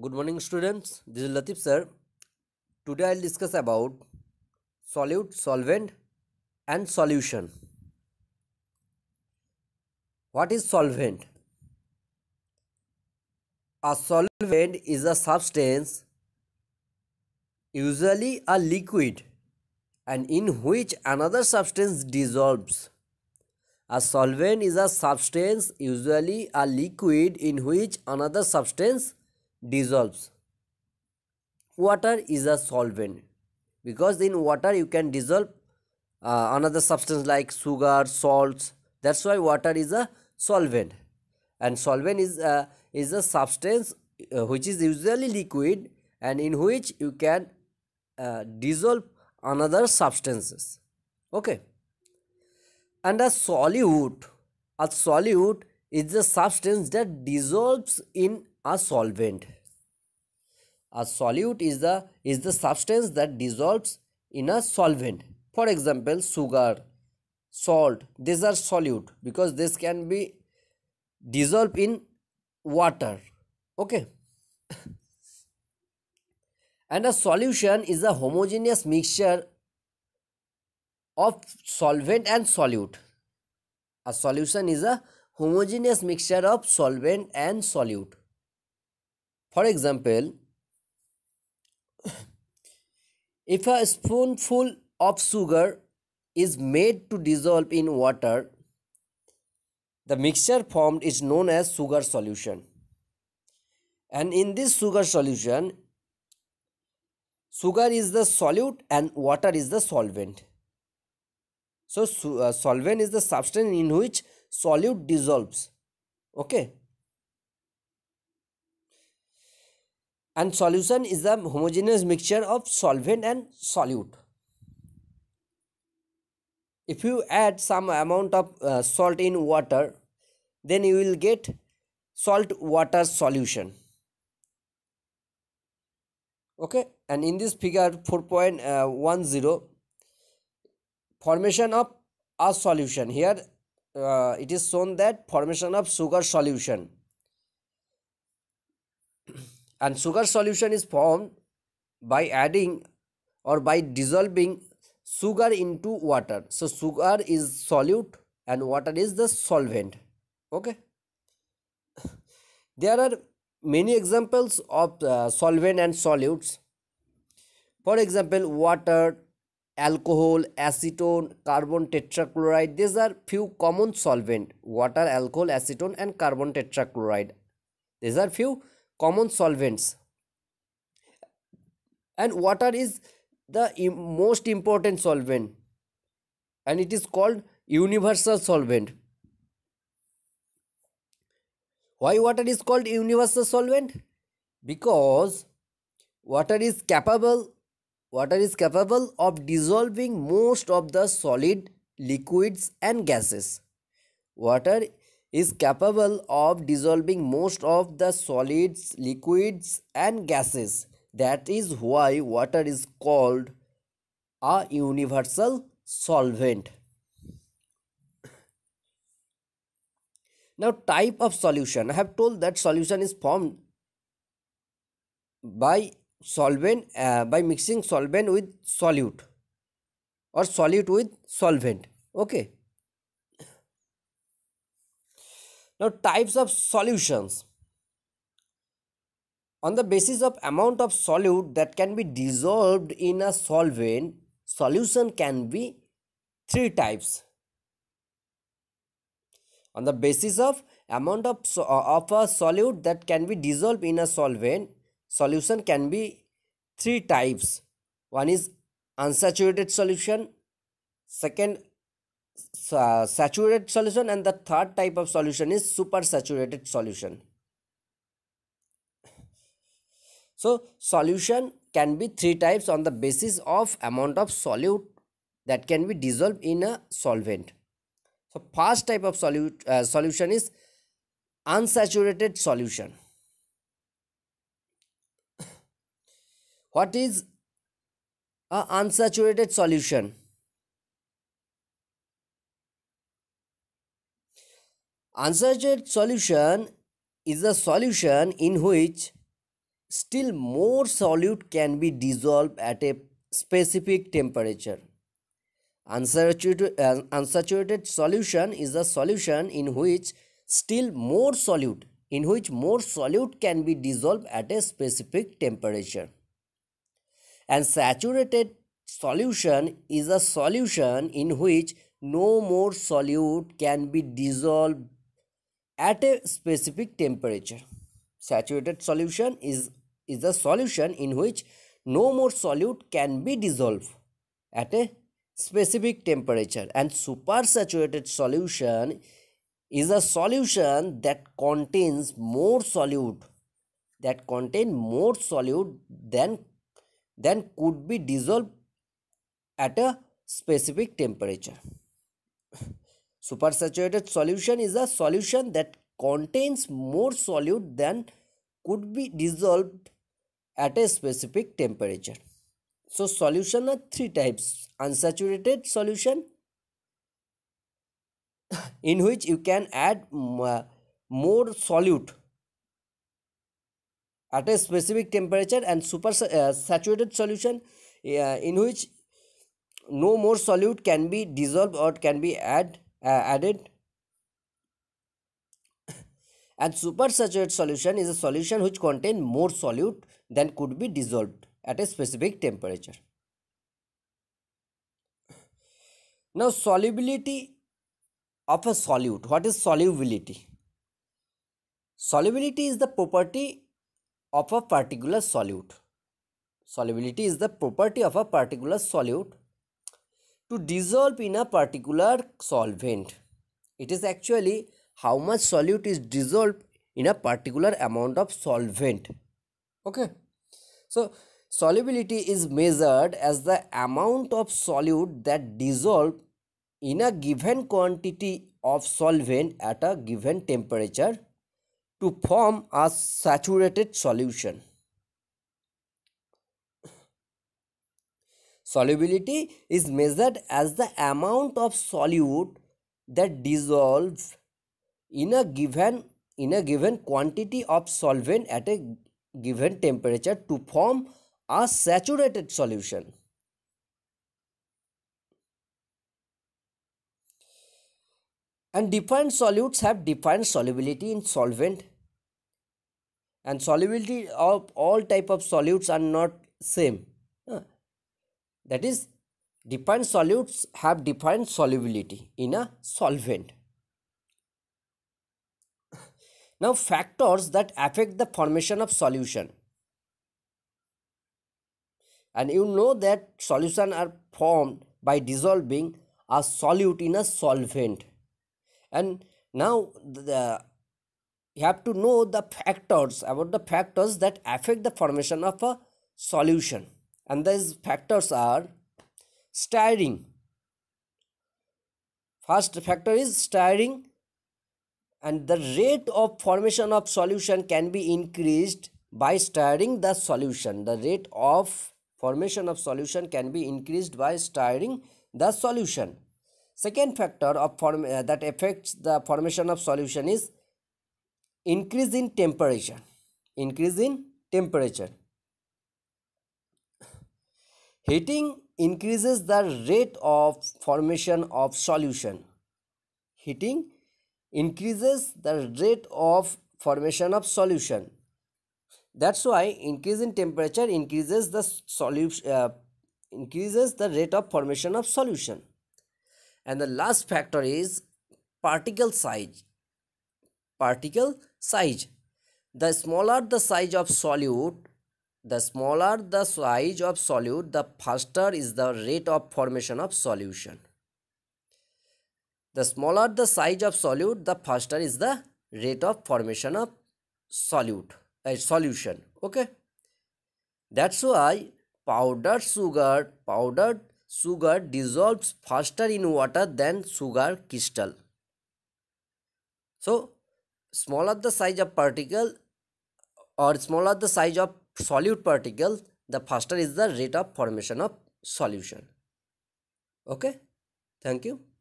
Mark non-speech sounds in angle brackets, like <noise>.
Good morning students, this is Latif sir. Today I will discuss about solute, solvent and solution. What is solvent? A solvent is a substance, usually a liquid and in which another substance dissolves. A solvent is a substance, usually a liquid in which another substance dissolves water is a solvent because in water you can dissolve uh, another substance like sugar salts that's why water is a solvent and solvent is a, uh, is a substance uh, which is usually liquid and in which you can uh, dissolve another substances okay and a solute a solute is a substance that dissolves in a solvent a solute is the is the substance that dissolves in a solvent for example sugar salt these are solute because this can be dissolved in water okay <laughs> and a solution is a homogeneous mixture of solvent and solute a solution is a homogeneous mixture of solvent and solute for example, if a spoonful of sugar is made to dissolve in water, the mixture formed is known as sugar solution. And in this sugar solution, sugar is the solute and water is the solvent. So, uh, solvent is the substance in which solute dissolves. Okay. and solution is the homogeneous mixture of solvent and solute if you add some amount of uh, salt in water then you will get salt water solution okay and in this figure 4.10 formation of a solution here uh, it is shown that formation of sugar solution and sugar solution is formed by adding or by dissolving sugar into water so sugar is solute and water is the solvent okay there are many examples of uh, solvent and solutes for example water alcohol acetone carbon tetrachloride these are few common solvent water alcohol acetone and carbon tetrachloride these are few common solvents and water is the most important solvent and it is called universal solvent why water is called universal solvent because water is capable water is capable of dissolving most of the solid liquids and gases water is capable of dissolving most of the solids, liquids and gases. That is why water is called a universal solvent. Now type of solution. I have told that solution is formed by solvent uh, by mixing solvent with solute or solute with solvent. Okay. now types of solutions on the basis of amount of solute that can be dissolved in a solvent solution can be three types on the basis of amount of, so, uh, of a solute that can be dissolved in a solvent solution can be three types one is unsaturated solution second uh, saturated solution and the third type of solution is supersaturated solution so solution can be three types on the basis of amount of solute that can be dissolved in a solvent so first type of solute uh, solution is unsaturated solution what is a unsaturated solution Unsaturated solution is a solution in which still more solute can be dissolved at a specific temperature. Unsaturated, uh, unsaturated solution is a solution in which still more solute in which more solute can be dissolved at a specific temperature. And saturated solution is a solution in which no more solute can be dissolved at a specific temperature. Saturated solution is, is a solution in which no more solute can be dissolved at a specific temperature and supersaturated solution is a solution that contains more solute that contain more solute than than could be dissolved at a specific temperature Supersaturated solution is a solution that contains more solute than could be dissolved at a specific temperature. So solution are three types. Unsaturated solution <coughs> in which you can add uh, more solute at a specific temperature and super uh, saturated solution uh, in which no more solute can be dissolved or can be added. Uh, added and supersaturated solution is a solution which contains more solute than could be dissolved at a specific temperature. Now solubility of a solute. What is solubility? Solubility is the property of a particular solute. Solubility is the property of a particular solute to dissolve in a particular solvent. It is actually how much solute is dissolved in a particular amount of solvent. Okay. So, solubility is measured as the amount of solute that dissolves in a given quantity of solvent at a given temperature to form a saturated solution. Solubility is measured as the amount of solute that dissolves in a given in a given quantity of solvent at a given temperature to form a saturated solution. And defined solutes have defined solubility in solvent. And solubility of all type of solutes are not same that is different solutes have different solubility in a solvent <laughs> now factors that affect the formation of solution and you know that solution are formed by dissolving a solute in a solvent and now the you have to know the factors about the factors that affect the formation of a solution and these factors are stirring. first factor is stirring, and the rate of formation of solution can be increased by stirring the solution the rate of formation of solution can be increased by stirring the solution second factor of form uh, that affects the formation of solution is increase in temperature increase in temperature Heating increases the rate of formation of solution. Heating increases the rate of formation of solution. That's why increase in temperature increases the solution uh, increases the rate of formation of solution. And the last factor is particle size. Particle size. The smaller the size of solute, The smaller the size of solute, the faster is the rate of formation of solution. The smaller the size of solute, the faster is the rate of formation of solute, uh, solution. Okay. That's why powdered sugar, powdered sugar dissolves faster in water than sugar crystal. So, smaller the size of particle or smaller the size of solute particle the faster is the rate of formation of solution okay thank you